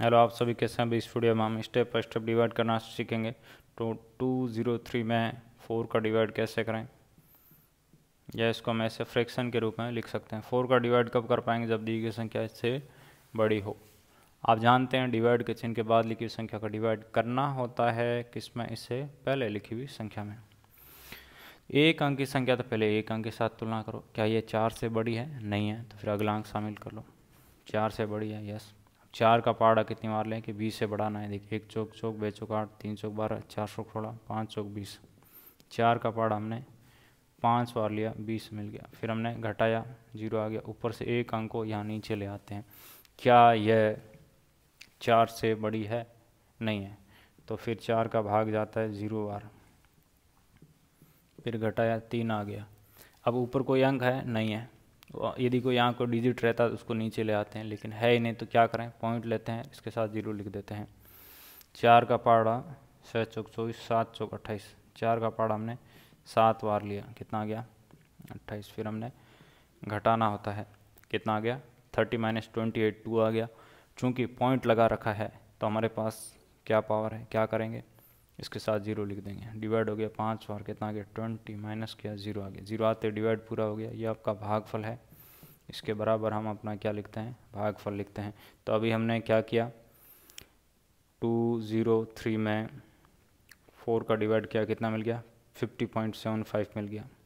hello आप सभी कैसे हैं इस वीडियो में हम स्टेप बाई स्टेप डिवाइड करना सीखेंगे तो टू ज़ीरो थ्री में फोर का डिवाइड कैसे करें या इसको हम ऐसे फ्रैक्शन के रूप में लिख सकते हैं फोर का डिवाइड कब कर पाएंगे जब दी गई संख्या इससे बड़ी हो आप जानते हैं डिवाइड के चिन्ह के बाद लिखी हुई संख्या का डिवाइड करना होता है किस में इससे पहले लिखी हुई संख्या में एक अंक की संख्या तो पहले एक अंक के साथ तुलना करो क्या ये चार से बड़ी है नहीं है तो फिर अगला अंक शामिल कर लो चार से बड़ी है यस चार का पहाड़ा कितनी बार लें कि बीस से बढ़ाना है देखिए एक चौक चौक बे चौक आठ तीन चौक बारह चार सौ सोलह पाँच चौक बीस चार का पहाड़ा हमने पाँच बार लिया बीस मिल गया फिर हमने घटाया जीरो आ गया ऊपर से एक अंक को यहाँ नीचे ले आते हैं क्या यह चार से बड़ी है नहीं है तो फिर चार का भाग जाता है ज़ीरो बार फिर घटाया तीन आ गया अब ऊपर कोई अंक है नहीं है यदि कोई यहाँ को डिजिट रहता तो उसको नीचे ले आते हैं लेकिन है ही नहीं तो क्या करें पॉइंट लेते हैं इसके साथ जीरो लिख देते हैं चार का पहाड़ा छः चौक चौबीस सात चौक अट्ठाईस चार का पहाड़ा हमने सात बार लिया कितना आ गया अट्ठाईस फिर हमने घटाना होता है कितना आ गया thirty minus twenty eight two आ गया चूँकि पॉइंट लगा रखा है तो हमारे पास क्या पावर है क्या करेंगे इसके साथ जीरो लिख देंगे डिवाइड हो गया पाँच और कितना आ गया ट्वेंटी माइनस किया जीरो आ गया जीरो आते डिवाइड पूरा हो गया ये आपका भागफल है इसके बराबर हम अपना क्या लिखते हैं भागफल लिखते हैं तो अभी हमने क्या किया टू ज़ीरो थ्री में फोर का डिवाइड किया कितना मिल गया फिफ्टी पॉइंट सेवन फाइव मिल गया